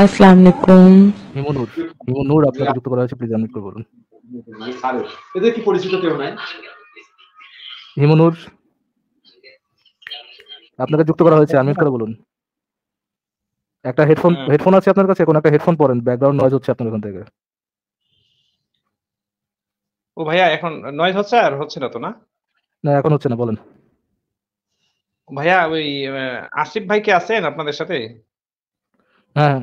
আসসালামু আলাইকুম নূর নূর আপনাকে যুক্ত করা হয়েছে প্লিজ আনমিউট করে বলুন এদের কি পরিচিত কেউ নাই হিমনূর আপনাকে যুক্ত করা হয়েছে আনমিউট করে বলুন একটা হেডফোন হেডফোন হ্যাঁ। আছে আপনার কাছে কোন একটা হেডফোন পরেন ব্যাকগ্রাউন্ড নয়েজ হচ্ছে আপনার ওখান থেকে ও ভাইয়া এখন নয়েজ হচ্ছে আর হচ্ছে না তো না না এখন হচ্ছে না বলেন ভাইয়া ওই আসিফ ভাই কি আছেন আপনাদের সাথে হ্যাঁ,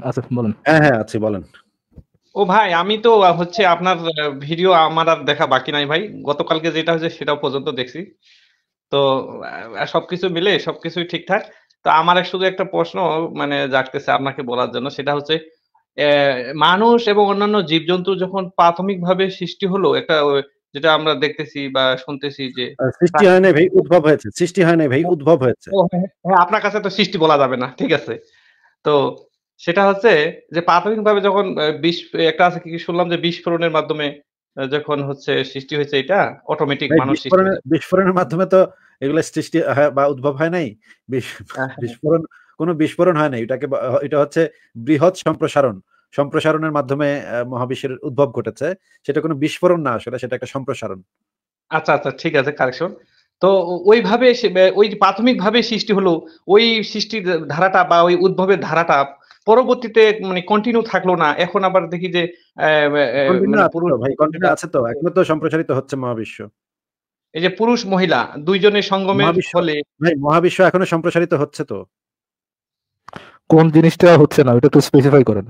হ্যাঁ, হ্যাঁ, ও ভাই আমি তো হচ্ছে আপনার ভিডিও আমার আর দেখা বাকি নাই ভাই গতকালকে যেটা হয়েছে সেটাও পর্যন্ত দেখছি তো সবকিছু মিলে সবকিছুই ঠিকঠাক তো আমার শুধু একটা প্রশ্ন মানে জাগতেছে আপনাকে বলার জন্য সেটা হচ্ছে মানুষ এবং অন্যান্য জীবজন্তু যখন প্রাথমিকভাবে সৃষ্টি হলো একটা যেটা আমরা দেখতেছি বা শুনতেছি যে সৃষ্টি হয় না ভাই উদ্ভব হয়েছে সৃষ্টি হয় না ভাই উদ্ভব হয়েছে হ্যাঁ আপনার কাছে তো সৃষ্টি বলা যাবে না ঠিক আছে তো সেটা হচ্ছে যে প্রাথমিক ভাবে যখন বিষ একটা আছে কি শুনলাম যে বিস্ফোরণের মাধ্যমে যখন হচ্ছে সৃষ্টি হয়েছে এটা অটোমেটিক মানুষ বিস্ফোরণের মাধ্যমে তো এগুলো সৃষ্টি বা উদ্ভব হয় নাই হ্যাঁ, হ্যাঁ। বিস্ফোরণ কোন বিস্ফোরণ হয় নাই এটাকে এটা হচ্ছে বৃহৎ সম্প্রসারণ সম্প্রসারণের মাধ্যমে মহাবিশ্বের উদ্ভব ঘটেছে সেটা কোনো বিস্ফোরণ না আসলে সেটা একটা সম্প্রসারণ আচ্ছা আচ্ছা ঠিক আছে কারেকশন তো ওইভাবে ওই প্রাথমিক ভাবে সৃষ্টি হলো ওই সৃষ্টির ধারাটা বা ওই উদ্ভবের ধারাটা পরবর্তীতে মানে কন্টিনিউ থাকলো না এখন আবার দেখি যে মানে আছে তো এখনো তো সম্প্রসারিত হচ্ছে মহাবিশ্ব এই যে পুরুষ মহিলা দুইজনের সঙ্গমে ফলে মহাবিশ্ব এখনো সম্প্রসারিত হচ্ছে তো কোন জিনিসটা হচ্ছে না ওটা তো স্পেসিফাই করেন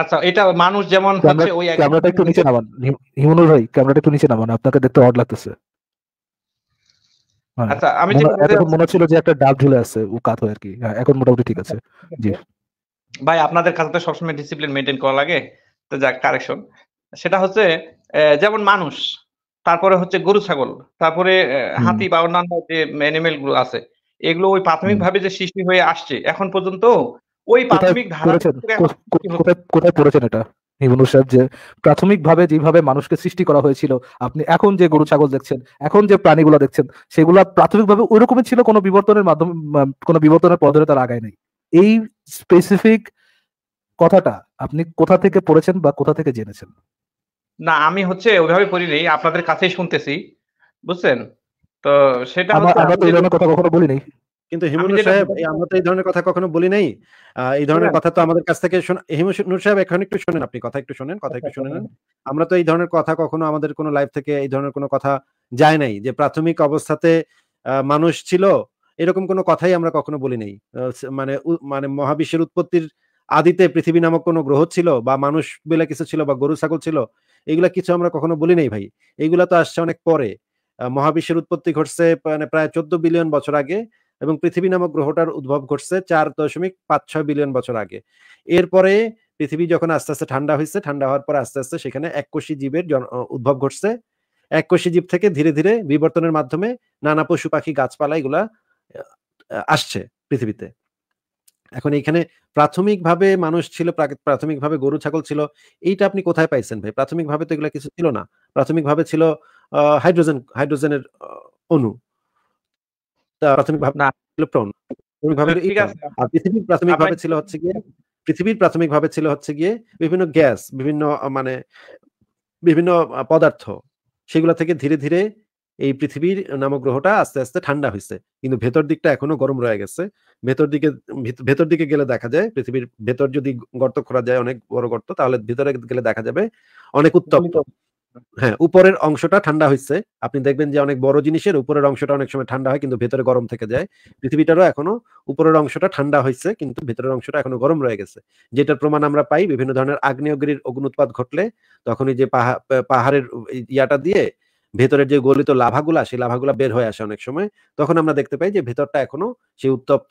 আচ্ছা এটা মানুষ যেমন হচ্ছে ওই ক্যামেরাটা একটু নিচে নামান হিমনুর ভাই ক্যামেরাটা একটু নিচে নামান আপনাকে দেখতে অড লাগতেছে মানে আচ্ছা আমি যে মনে ছিল যে একটা ডাব ঝুলে আছে ও কাত হয় আর কি হ্যাঁ, এখন মোটামুটি ঠিক আছে জি ভাই আপনাদের কাছে তো সবসময় ডিসিপ্লিন মেনটেন করা লাগে তো যাক কারেকশন সেটা হচ্ছে যেমন মানুষ তারপরে হচ্ছে গরু ছাগল তারপরে হাতি বা অন্যান্য যে অ্যানিমেল গুলো আছে এগুলো ওই প্রাথমিক ভাবে যে সৃষ্টি হয়ে আসছে এখন পর্যন্ত ওই প্রাথমিক ধারা কোথায় পড়েছেন এটা ইবনু সাহেব যে যেভাবে মানুষকে সৃষ্টি করা হয়েছিল আপনি এখন যে গরু ছাগল দেখছেন এখন যে প্রাণীগুলো দেখছেন সেগুলো ভাবে ওইরকমই ছিল কোনো বিবর্তনের মাধ্যমে কোনো বিবর্তনের পদ্ধতি তার আগায় নাই এই স্পেসিফিক কথাটা আপনি কোথা থেকে পড়েছেন বা কোথা থেকে জেনেছেন না আমি হচ্ছে ওইভাবে পড়িনি আপনাদের কাছেই শুনতেছি বুঝছেন তো সেটা আমরা তো এই ধরনের কথা কখনো বলি নাই কিন্তু হিমুনুর সাহেব আমরা তো এই ধরনের কথা কখনো বলি নাই এই ধরনের কথা তো আমাদের কাছ থেকে হিমুনুর সাহেব এখন একটু শোনেন আপনি কথা একটু শোনেন কথা একটু শোনেন আমরা তো এই ধরনের কথা কখনো আমাদের কোনো লাইভ থেকে এই ধরনের কোনো কথা যায় নাই যে প্রাথমিক অবস্থাতে মানুষ ছিল এরকম কোনো কথাই আমরা কখনো বলি নাই মানে মানে মহাবিশ্বের উৎপত্তির আদিতে পৃথিবী নামক কোনো গ্রহ ছিল বা মানুষ বেলা কিছু ছিল বা গরু ছাগল ছিল এগুলা কিছু আমরা কখনো বলি নাই ভাই এগুলা তো আসছে অনেক পরে মহাবিশ্বের উৎপত্তি ঘটছে মানে প্রায় চোদ্দ বিলিয়ন বছর আগে এবং পৃথিবী নামক গ্রহটার উদ্ভব ঘটছে চার দশমিক পাঁচ ছয় বিলিয়ন বছর আগে এরপরে পৃথিবী যখন আস্তে আস্তে ঠান্ডা হয়েছে ঠান্ডা হওয়ার পর আস্তে আস্তে সেখানে এককোষী জীবের উদ্ভব ঘটছে এককোষী জীব থেকে ধীরে ধীরে বিবর্তনের মাধ্যমে নানা পশু পাখি গাছপালা এগুলা আসছে পৃথিবীতে এখন এখানে প্রাথমিকভাবে মানুষ ছিল প্রাথমিকভাবে গরু ছাগল ছিল এইটা আপনি কোথায় পাইছেন ভাই প্রাথমিকভাবে তো এগুলো কিছু ছিল না প্রাথমিকভাবে ছিল হাইড্রোজেন হাইড্রোজেনের অণু প্রাথমিকভাবে না প্রণ প্রাথমিকভাবে ছিল গিয়ে পৃথিবীর প্রাথমিকভাবে ছিল হচ্ছে গিয়ে বিভিন্ন গ্যাস বিভিন্ন মানে বিভিন্ন পদার্থ সেগুলো থেকে ধীরে ধীরে এই পৃথিবীর নামক গ্রহটা আস্তে আস্তে ঠান্ডা হয়েছে কিন্তু ভেতর দিকটা এখনো গরম রয়ে গেছে ভেতর দিকে ভেতর দিকে গেলে দেখা যায় পৃথিবীর ভেতর যদি গর্ত খোঁড়া যায় অনেক বড় গর্ত তাহলে ভেতরে গেলে দেখা যাবে অনেক উত্তপ্ত হ্যাঁ উপরের অংশটা ঠান্ডা হয়েছে আপনি দেখবেন যে অনেক বড় জিনিসের উপরের অংশটা অনেক সময় ঠান্ডা হয় কিন্তু ভেতরে গরম থেকে যায় পৃথিবীটারও এখনো উপরের অংশটা ঠান্ডা হয়েছে কিন্তু ভেতরের অংশটা এখনো গরম রয়ে গেছে যেটার প্রমাণ আমরা পাই বিভিন্ন ধরনের আগ্নেয়গির অগ্নুৎপাত ঘটলে তখনই যে পাহাড়ের ইয়াটা দিয়ে ভেতরের যে গলিত লাভাগুলা সেই লাভাগুলা বের হয়ে আসে অনেক সময় তখন আমরা দেখতে পাই যে ভেতরটা এখনো সেই উত্তপ্ত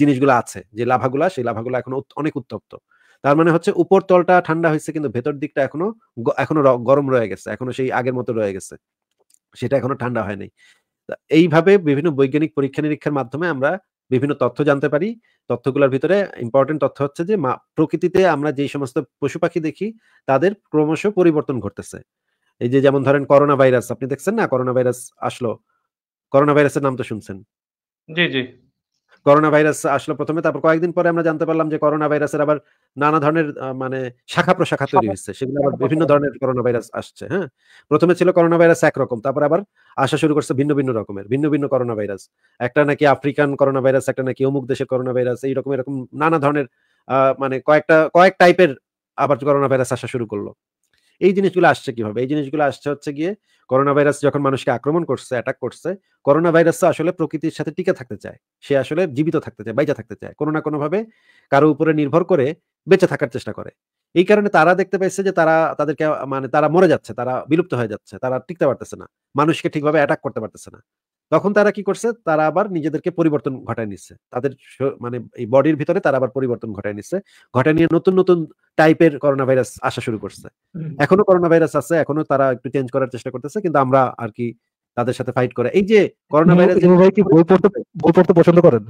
জিনিসগুলো আছে যে লাভাগুলা সেই লাভাগুলো এখনো অনেক উত্তপ্ত তার মানে হচ্ছে উপর তলটা ঠান্ডা হয়েছে কিন্তু ভেতর দিকটা এখনো এখনো গরম রয়ে গেছে এখনো সেই আগের মতো রয়ে গেছে সেটা এখনো ঠান্ডা হয় নাই এইভাবে বিভিন্ন বৈজ্ঞানিক পরীক্ষা নিরীক্ষার মাধ্যমে আমরা বিভিন্ন তথ্য জানতে পারি তথ্যগুলোর ভিতরে ইম্পর্টেন্ট তথ্য হচ্ছে যে প্রকৃতিতে আমরা যে সমস্ত পশু পাখি দেখি তাদের ক্রমশ পরিবর্তন ঘটতেছে এই যে যেমন ধরেন করোনা ভাইরাস আপনি দেখছেন না করোনা ভাইরাস আসলো করোনা ভাইরাসের নাম তো শুনছেন জি জি করোনা ভাইরাস আসলো প্রথমে তারপর কয়েকদিন পরে আমরা জানতে পারলাম যে করোনা ভাইরাসের আবার নানা ধরনের মানে শাখা প্রশাখা তৈরি হচ্ছে সেগুলো আবার বিভিন্ন ধরনের করোনা ভাইরাস আসছে হ্যাঁ প্রথমে ছিল করোনা ভাইরাস একরকম তারপর আবার আসা শুরু করছে ভিন্ন ভিন্ন রকমের ভিন্ন ভিন্ন করোনা ভাইরাস একটা নাকি আফ্রিকান করোনা ভাইরাস একটা নাকি অমুক দেশের করোনা ভাইরাস এইরকম এরকম নানা ধরনের মানে কয়েকটা কয়েক টাইপের আবার করোনা ভাইরাস আসা শুরু করলো এই জিনিসগুলো আসছে কিভাবে এই জিনিসগুলো আসছে হচ্ছে গিয়ে করোনা ভাইরাস যখন মানুষকে আক্রমণ করছে অ্যাটাক করছে করোনা ভাইরাস আসলে প্রকৃতির সাথে টিকে থাকতে চায় সে আসলে জীবিত থাকতে চায় বাইচা থাকতে চায় কোনো না কোনোভাবে কারো উপরে নির্ভর করে বেঁচে থাকার চেষ্টা করে এই কারণে তারা দেখতে পাইছে যে তারা তাদেরকে মানে তারা মরে যাচ্ছে তারা বিলুপ্ত হয়ে যাচ্ছে তারা টিকতে পারতেছে না মানুষকে ঠিকভাবে অ্যাটাক করতে পারতেছে না তখন তারা কি করছে তারা আবার নিজেদেরকে পরিবর্তন ঘটায় নিচ্ছে তাদের মানে এই বডির ভিতরে তারা আবার পরিবর্তন ঘটায় নিচ্ছে ঘটায় নিয়ে নতুন নতুন টাইপের করোনা ভাইরাস আসা শুরু করছে এখনো করোনা ভাইরাস আছে এখনো তারা একটু চেঞ্জ করার চেষ্টা করতেছে কিন্তু আমরা আর কি তাদের সাথে ফাইট করে এই যে করোনা ভাইরাস ভাই কি বই পড়তে বই পড়তে পছন্দ করেন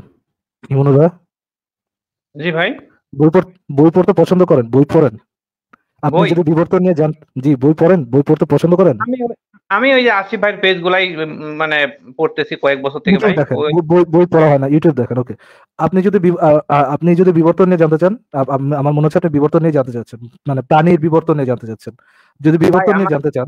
জি ভাই বই পড়তে বই পড়তে পছন্দ করেন বই পড়েন আপনি যদি বিবর্তন নিয়ে জান জি বই পড়েন বই পড়তে পছন্দ করেন আমি ওই যে আসিফ ভাইয়ের পেজ গুলাই মানে পড়তেছি কয়েক বছর থেকে ভাই বই বই পড়া হয় না ইউটিউব দেখেন ওকে আপনি যদি আপনি যদি বিবর্তন নিয়ে জানতে চান আমার মনে হচ্ছে একটা বিবর্তন নিয়ে জানতে চাচ্ছেন মানে প্রাণীর বিবর্তন নিয়ে জানতে চাচ্ছেন যদি বিবর্তন নিয়ে জানতে চান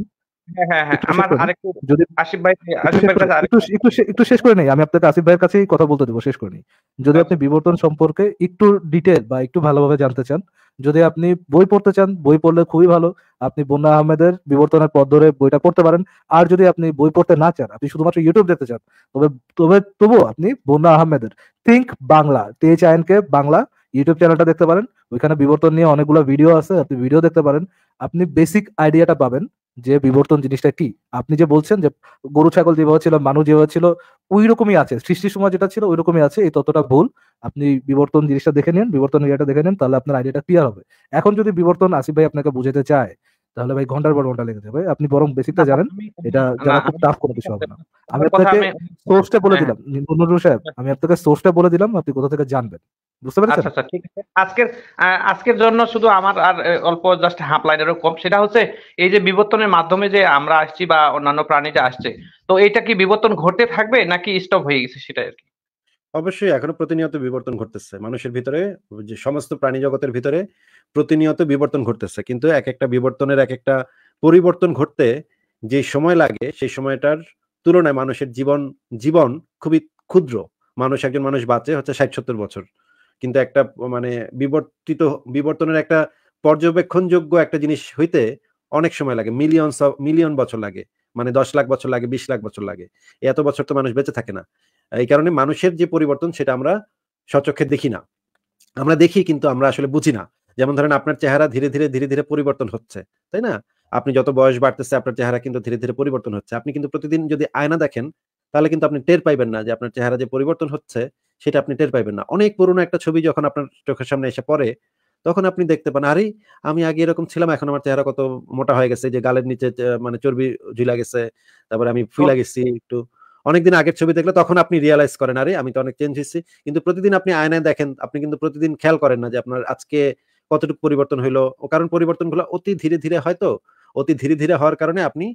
একটু শেষ করে নেই আমি আপনাকে আসিফ ভাইয়ের কাছেই কথা বলতে দেবো শেষ করে নেই যদি আচ্ছা। আপনি বিবর্তন সম্পর্কে একটু ডিটেল বা একটু ভালোভাবে জানতে চান যদি আপনি বই পড়তে চান বই পড়লে খুবই ভালো আপনি বন্যা আহমেদের বিবর্তনের পথ ধরে বইটা পড়তে পারেন আর যদি আপনি বই পড়তে না চান আপনি শুধুমাত্র ইউটিউব দেখতে চান তবে তবে তবুও আপনি বন্যা আহমেদের থিঙ্ক বাংলা টেচ আয়ন কে বাংলা ইউটিউব চ্যানেলটা দেখতে পারেন ওইখানে বিবর্তন নিয়ে অনেকগুলো ভিডিও আছে আপনি ভিডিও দেখতে পারেন আপনি বেসিক আইডিয়াটা পাবেন যে বিবর্তন জিনিসটা কি আপনি যে বলছেন যে গরু ছাগল যেভাবে ছিল মানুষ যেভাবে ছিল ওই রকমই আছে সৃষ্টির সময় যেটা ছিল ওই রকমই আছে এই ততটা ভুল আপনি বিবর্তন জিনিসটা দেখে নিন বিবর্তন এরিয়াটা দেখে নিন তাহলে আপনার আইডিয়াটা ক্লিয়ার হবে এখন যদি বিবর্তন আসিফ ভাই আপনাকে বুঝাতে চায় তাহলে ভাই ঘন্টার পর ঘন্টা লেগে যাবে আপনি বরং বেসিকটা জানেন এটা জানা খুব টাফ কোনো কিছু হবে না আমি আপনাকে সোর্সটা বলে হ্যাঁ। দিলাম নুরুল সাহেব আমি আপনাকে সোর্সটা বলে দিলাম আপনি কোথা থেকে জানবেন বুঝতে পেরেছেন আচ্ছা, আচ্ছা ঠিক আছে আজকের আজকের জন্য শুধু আমার আর অল্প জাস্ট হাফ লাইনেরও কম সেটা হচ্ছে এই যে বিবর্তনের মাধ্যমে যে আমরা আসছি বা অন্যান্য প্রাণী যে আসছে তো এটা কি বিবর্তন ঘটে থাকবে নাকি স্টপ হয়ে গেছে সেটা আর কি অবশ্যই এখনো প্রতিনিয়ত বিবর্তন ঘটতেছে মানুষের ভিতরে যে সমস্ত প্রাণী জগতের ভিতরে প্রতিনিয়ত বিবর্তন ঘটতেছে কিন্তু এক একটা বিবর্তনের এক একটা পরিবর্তন ঘটতে যে সময় লাগে সেই সময়টার তুলনায় মানুষের জীবন জীবন খুবই ক্ষুদ্র মানুষ একজন মানুষ বাঁচে হচ্ছে ষাট সত্তর বছর কিন্তু একটা মানে বিবর্তিত বিবর্তনের একটা পর্যবেক্ষণযোগ্য একটা জিনিস হইতে অনেক সময় লাগে মিলিয়ন মিলিয়ন বছর লাগে মানে দশ লাখ বছর লাগে বিশ লাখ বছর লাগে এত বছর তো মানুষ বেঁচে থাকে না এই কারণে মানুষের যে পরিবর্তন সেটা আমরা সচক্ষে দেখি না আমরা দেখি কিন্তু আমরা আসলে বুঝি না যেমন ধরেন আপনার চেহারা ধীরে ধীরে ধীরে ধীরে পরিবর্তন হচ্ছে তাই না আপনি যত বয়স বাড়তেছে আপনার চেহারা কিন্তু ধীরে ধীরে পরিবর্তন হচ্ছে আপনি কিন্তু প্রতিদিন যদি আয়না দেখেন তাহলে কিন্তু আপনি টের পাইবেন না যে আপনার চেহারা যে পরিবর্তন হচ্ছে সেটা আপনি টের পাইবেন না অনেক পুরনো একটা ছবি যখন আপনার চোখের সামনে এসে পড়ে তখন আপনি দেখতে পান আরে আমি আগে এরকম ছিলাম এখন আমার চেহারা কত মোটা হয়ে গেছে যে গালের নিচে মানে চর্বি ঝুলা গেছে তারপরে আমি ফুলা গেছি একটু অনেকদিন আগের ছবি দেখলে তখন আপনি রিয়ালাইজ করেন আরে আমি তো অনেক চেঞ্জ হয়েছি কিন্তু প্রতিদিন আপনি আয়নায় দেখেন আপনি কিন্তু প্রতিদিন খেয়াল করেন না যে আপনার আজকে কতটুকু পরিবর্তন হইলো ও কারণ পরিবর্তনগুলো অতি ধীরে ধীরে হয়তো অতি ধীরে ধীরে হওয়ার কারণে আপনি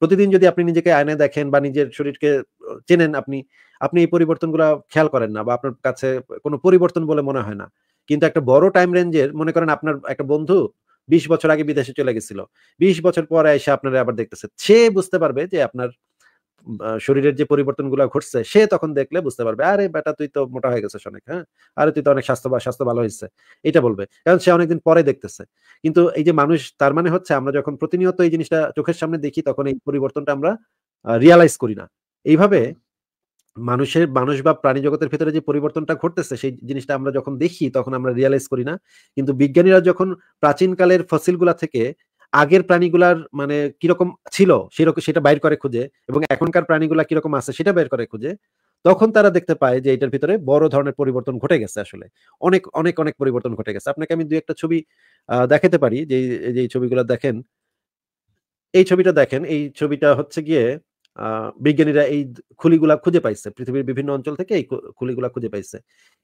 প্রতিদিন যদি আপনি নিজেকে আয়নায় দেখেন বা নিজের শরীরকে চেনেন আপনি আপনি এই পরিবর্তনগুলো খেয়াল করেন না বা আপনার কাছে কোনো পরিবর্তন বলে মনে হয় না কিন্তু একটা বড় টাইম রেঞ্জের মনে করেন আপনার একটা বন্ধু বিশ বছর আগে বিদেশে চলে গেছিল বিশ বছর পরে এসে আপনারা আবার দেখতেছে সে বুঝতে পারবে যে আপনার শরীরের যে পরিবর্তনগুলো ঘটছে সে তখন দেখলে বুঝতে পারবে আরে বেটা তুই তো মোটা হয়ে গেছিস অনেক হ্যাঁ আরে তুই তো অনেক স্বাস্থ্য স্বাস্থ্য ভালো হয়েছে এটা বলবে কারণ সে অনেকদিন পরে দেখতেছে কিন্তু এই যে মানুষ তার মানে হচ্ছে আমরা যখন প্রতিনিয়ত এই জিনিসটা চোখের সামনে দেখি তখন এই পরিবর্তনটা আমরা রিয়ালাইজ করি না এইভাবে মানুষের মানুষ বা প্রাণী জগতের ভিতরে যে পরিবর্তনটা ঘটতেছে সেই জিনিসটা আমরা যখন দেখি তখন আমরা রিয়ালাইজ করি না কিন্তু বিজ্ঞানীরা যখন প্রাচীনকালের ফসিলগুলা থেকে আগের প্রাণীগুলার মানে কিরকম ছিল সেরকম সেটা বাইর করে খুঁজে এবং এখনকার প্রাণীগুলা কিরকম আছে সেটা বের করে খুঁজে তখন তারা দেখতে পায় যে এটার ভিতরে বড় ধরনের পরিবর্তন ঘটে গেছে আসলে অনেক অনেক অনেক পরিবর্তন ঘটে গেছে আপনাকে আমি দুই একটা ছবি দেখাতে পারি যে যে ছবিগুলো দেখেন এই ছবিটা দেখেন এই ছবিটা হচ্ছে গিয়ে বিজ্ঞানীরা এই খুলিগুলা খুঁজে পাইছে পৃথিবীর বিভিন্ন অঞ্চল থেকে এই খুলিগুলা খুঁজে পাইছে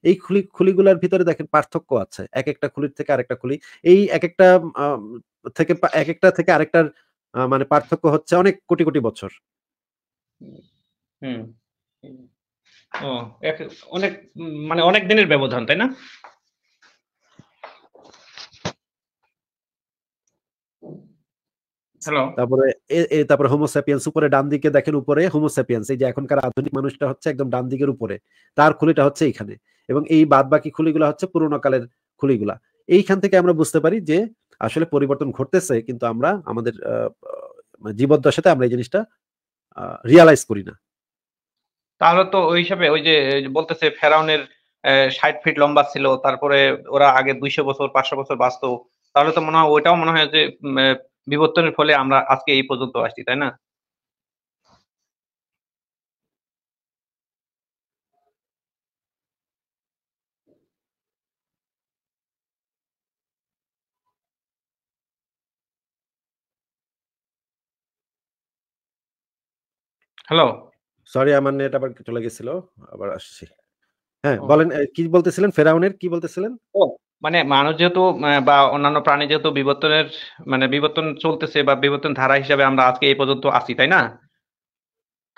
এই খুলি খুলিগুলার ভিতরে দেখেন পার্থক্য আছে এক একটা খুলির থেকে আরেকটা খুলি এই এক একটা থেকে এক একটা থেকে আরেকটার মানে পার্থক্য হচ্ছে অনেক কোটি কোটি বছর হুম অনেক মানে অনেক দিনের ব্যবধান তাই না তারপরে তারপরে হোমোসেপিয়েন্স উপরে ডান দিকে দেখেন উপরে হোমোসেপিয়েন্স এই যে এখনকার আধুনিক মানুষটা হচ্ছে একদম ডান দিকের উপরে তার খুলিটা হচ্ছে এইখানে এবং এই বাদ বাকি খুলিগুলা হচ্ছে পুরোনো কালের খুলিগুলা এইখান থেকে আমরা বুঝতে পারি যে আসলে পরিবর্তন ঘটতেছে কিন্তু আমরা আমাদের মানে জীবদ্দশাতে আমরা এই জিনিসটা রিয়ালাইজ করি না তাহলে তো ওই হিসাবে ওই যে বলতেছে ফেরাউনের ষাট ফিট লম্বা ছিল তারপরে ওরা আগে দুইশো বছর পাঁচশো বছর বাঁচতো তাহলে তো মনে হয় ওইটাও মনে হয় যে বিবর্তনের ফলে আমরা আজকে এই পর্যন্ত আসছি তাই না হ্যালো সরি আমার নেট আবার চলে গেছিল আবার আসছি হ্যাঁ বলেন কি বলতেছিলেন ফেরাউনের কি বলতেছিলেন ও মানে মানুষ যেহেতু বা অন্যান্য প্রাণী যেহেতু বিবর্তনের মানে বিবর্তন চলতেছে বা বিবর্তন ধারা হিসাবে আমরা আজকে এই পর্যন্ত আসি তাই না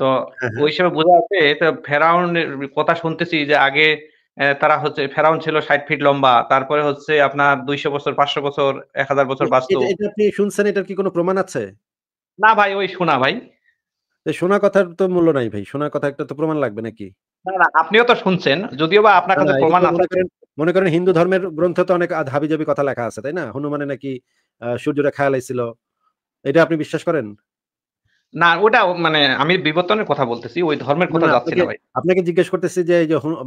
তো হ্যাঁ, হ্যাঁ। ওই হিসাবে বোঝা যাচ্ছে তো ফেরাউনের কথা শুনতেছি যে আগে তারা হচ্ছে ফেরাউন ছিল ষাট ফিট লম্বা তারপরে হচ্ছে আপনার দুইশো বছর পাঁচশো বছর এক হাজার বছর বাঁচত আপনি শুনছেন এটার কি কোনো প্রমাণ আছে না ভাই ওই শোনা ভাই শোনা কথার তো মূল্য নাই ভাই শোনা কথা একটা তো প্রমাণ লাগবে নাকি না না আপনিও তো শুনছেন যদিও বা আপনার কাছে প্রমাণ আছে মনে করেন হিন্দু ধর্মের গ্রন্থ তো অনেক হাবিজাবি কথা লেখা আছে তাই না হনুমানে নাকি সূর্যটা খেয়াল ছিল এটা আপনি বিশ্বাস করেন না ওটা মানে আমি বিবর্তনের কথা বলতেছি ওই ধর্মের কথা যাচ্ছে না ভাই আপনাকে জিজ্ঞেস করতেছি যে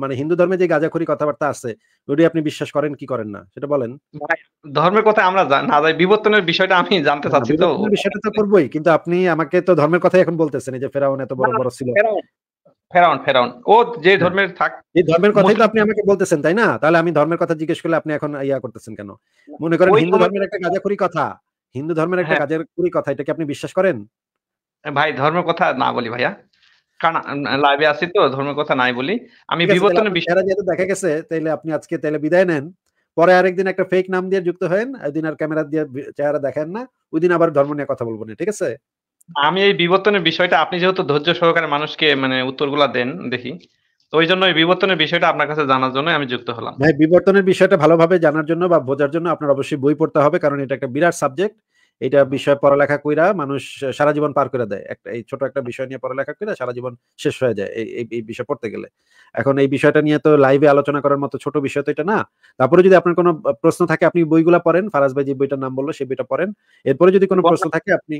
মানে হিন্দু ধর্মে যে গাজাখুরি কথাবার্তা আছে ওটি আপনি বিশ্বাস করেন কি করেন না সেটা বলেন ধর্মের কথা আমরা না যাই বিবর্তনের বিষয়টা আমি জানতে চাচ্ছি তো বিষয়টা তো করবই কিন্তু আপনি আমাকে তো ধর্মের কথাই এখন বলতেছেন যে ফেরাউন এত বড় বড় ছিল ফেরাউন ফেরাউন ও যে হ্যাঁ। ধর্মের থাক এই ধর্মের কথাই তো আপনি আমাকে বলতেছেন তাই না তাহলে আমি ধর্মের কথা জিজ্ঞেস করলে আপনি এখন ইয়া করতেছেন কেন মনে করেন হিন্দু ধর্মের একটা গাজা করি কথা হিন্দু ধর্মের একটা করি হ্যাঁ। কথা এটা কি আপনি বিশ্বাস করেন ভাই ধর্মের কথা না বলি ভাইয়া কারণ লাইভে আছি তো ধর্মের কথা নাই বলি আমি বিবর্তনে বিষয়টা যেহেতু দেখা গেছে তাইলে আপনি আজকে তাইলে বিদায় নেন পরে আরেকদিন একটা ফেক নাম দিয়ে যুক্ত হয়েন ওই আর ক্যামেরা দিয়ে চেহারা দেখেন না ওই দিন আবার ধর্ম নিয়ে কথা বলবো না ঠিক আছে আমি এই বিবর্তনের বিষয়টা আপনি যেহেতু ধৈর্য সহকারে মানুষকে মানে উত্তরগুলা দেন দেখি ওই জন্য এই বিবর্তনের বিষয়টা আপনার কাছে জানার জন্য আমি যুক্ত হলাম ভাই বিবর্তনের বিষয়টা ভালোভাবে জানার জন্য বা বোঝার জন্য আপনার অবশ্যই বই পড়তে হবে কারণ এটা একটা বিরাট সাবজেক্ট এটা বিষয় পড়ালেখা কইরা মানুষ সারা জীবন পার করে দেয় একটা এই ছোট একটা বিষয় নিয়ে পড়ালেখা কইরা সারা জীবন শেষ হয়ে যায় এই এই বিষয় পড়তে গেলে এখন এই বিষয়টা নিয়ে তো লাইভে আলোচনা করার মতো ছোট বিষয় তো এটা না তারপরে যদি আপনার কোনো প্রশ্ন থাকে আপনি বইগুলা পড়েন ফারাজ ভাই যে বইটার নাম বললো সেই বইটা পড়েন এরপরে যদি কোনো প্রশ্ন থাকে আপনি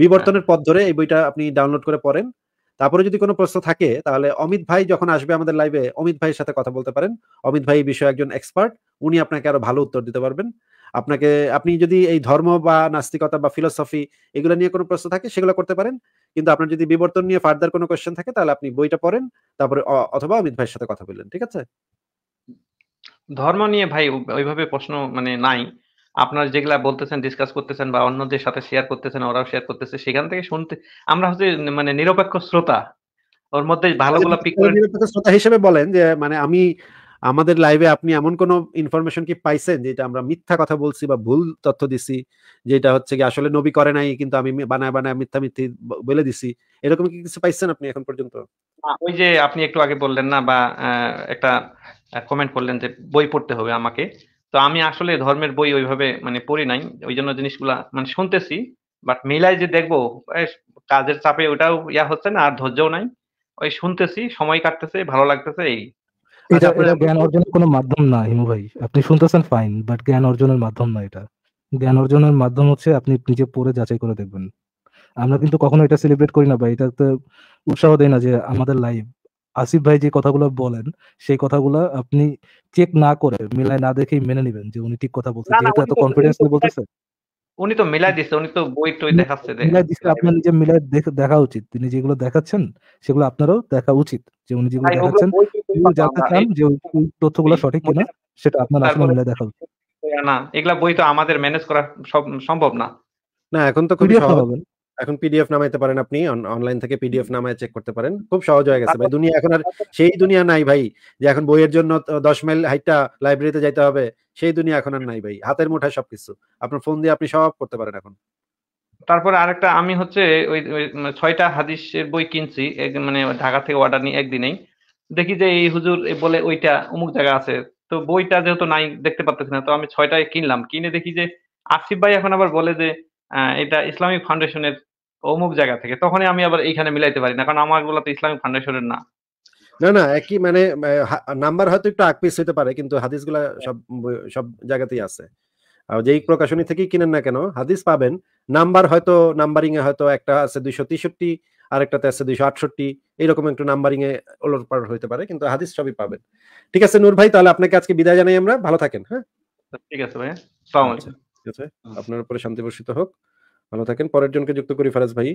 বিবর্তনের পথ ধরে এই বইটা আপনি ডাউনলোড করে পড়েন তারপরে যদি কোনো প্রশ্ন থাকে তাহলে অমিত ভাই যখন আসবে আমাদের লাইভে অমিত ভাইয়ের সাথে কথা বলতে পারেন অমিত ভাই বিষয়ে একজন এক্সপার্ট উনি আপনাকে আরো ভালো উত্তর দিতে পারবেন আপনাকে আপনি যদি এই ধর্ম বা নাস্তিকতা বা ফিলোসফি এগুলো নিয়ে কোনো প্রশ্ন থাকে সেগুলো করতে পারেন কিন্তু আপনার যদি বিবর্তন নিয়ে ফার্দার কোনো কোয়েশ্চেন থাকে তাহলে আপনি বইটা পড়েন তারপরে অথবা অমিত ভাইয়ের সাথে কথা বললেন ঠিক আছে ধর্ম নিয়ে ভাই ওইভাবে প্রশ্ন মানে নাই আপনার যেগুলা বলতেছেন ডিসকাস করতেছেন বা অন্যদের সাথে শেয়ার করতেছেন ওরাও শেয়ার করতেছে সেখান থেকে শুনতে আমরা হচ্ছে মানে নিরপেক্ষ শ্রোতা ওর মধ্যে ভালোগুলো পিক করে নিরপেক্ষ শ্রোতা হিসেবে বলেন যে মানে আমি আমাদের লাইভে আপনি এমন কোন ইনফরমেশন কি পাইছেন যেটা আমরা মিথ্যা কথা বলছি বা ভুল তথ্য দিছি যেটা হচ্ছে কি আসলে নবী করে নাই কিন্তু আমি বানায় বানায় মিথ্যা মিথ্যি বলে দিছি এরকম কি কিছু পাইছেন আপনি এখন পর্যন্ত ওই যে আপনি একটু আগে বললেন না বা একটা কমেন্ট করলেন যে বই পড়তে হবে আমাকে তো আমি আসলে ধর্মের বই ওইভাবে মানে পড়ি নাই ওই জন্য জিনিসগুলা মানে শুনতেছি বাট মিলাই যে দেখবো কাজের চাপে ওটাও ইয়া হচ্ছে না আর ধৈর্যও নাই ওই শুনতেছি সময় কাটতেছে ভালো লাগতেছে এই এটা আচ্ছা, এটা জ্ঞান অর্জনের কোনো মাধ্যম না হিমু ভাই আপনি শুনতেছেন ফাইন বাট জ্ঞান অর্জনের মাধ্যম না এটা জ্ঞান অর্জনের মাধ্যম হচ্ছে আপনি নিজে পড়ে যাচাই করে দেখবেন আমরা কিন্তু কখনো এটা সেলিব্রেট করি না ভাই এটা তো উৎসাহ দেই না যে আমাদের লাইফ আসিফ ভাই যে কথাগুলো বলেন সেই কথাগুলো আপনি চেক না করে মিলায় না দেখেই মেনে নেবেন যে উনি ঠিক কথা বলছেন যেহেতু এত কনফিডেন্স নিয়ে বলতেছেন উনি তো মিলাই দিছে উনি তো বই টই দেখাচ্ছে মিলাই দিছে আপনার নিজে মিলাই দেখা উচিত তিনি যেগুলো দেখাচ্ছেন সেগুলো আপনারও দেখা উচিত যে উনি যেগুলো দেখাচ্ছেন জানতে চান যে ওই তথ্যগুলো সঠিক কিনা সেটা আপনার আসলে মিলাই দেখা উচিত না এগুলা বই তো আমাদের ম্যানেজ করা সম্ভব না না এখন তো খুবই সহজ এখন পিডিএফ নামাইতে পারেন আপনি অনলাইন থেকে পিডিএফ নামায় চেক করতে পারেন খুব সহজ হয়ে গেছে ভাই দুনিয়া এখন আর সেই দুনিয়া নাই ভাই যে এখন বইয়ের জন্য দশ মাইল হাইটটা লাইব্রেরিতে যাইতে হবে সেই দুনিয়া এখন আর নাই ভাই হাতের মুঠায় সবকিছু আপনার ফোন দিয়ে আপনি সব করতে পারেন এখন তারপরে আরেকটা আমি হচ্ছে ওই মানে ছয়টা হাদিসের বই কিনছি মানে ঢাকা থেকে অর্ডার নিয়ে একদিনেই দেখি যে এই হুজুর বলে ওইটা অমুক জায়গা আছে তো বইটা যেহেতু নাই দেখতে পারতেছি না তো আমি ছয়টায় কিনলাম কিনে দেখি যে আসিফ ভাই এখন আবার বলে যে এটা ইসলামিক ফাউন্ডেশনের অমুক জায়গা থেকে তখনই আমি আবার এখানে মিলাইতে পারি না কারণ আমার গুলা তো ইসলামিক ফাউন্ডেশনের না না না একই মানে নাম্বার হয়তো একটু আকপিস হইতে পারে কিন্তু হাদিসগুলা হ্যাঁ। সব সব জায়গাতেই আছে যেই প্রকাশনী থেকেই কিনেন না কেন হাদিস পাবেন নাম্বার হয়তো নাম্বারিং এ হয়তো একটা আছে দুইশো তেষট্টি আর একটাতে আছে দুইশো আটষট্টি এইরকম একটু নাম্বারিং এ ওলট পালট হতে পারে কিন্তু হাদিস সবই পাবেন ঠিক আছে নূর ভাই তাহলে আপনাকে আজকে বিদায় জানাই আমরা ভালো থাকেন হ্যাঁ ঠিক আছে ভাই আপনার উপরে শান্তি বর্ষিত হোক ভালো থাকেন পরের জনকে যুক্ত করি ফারাজ ভাই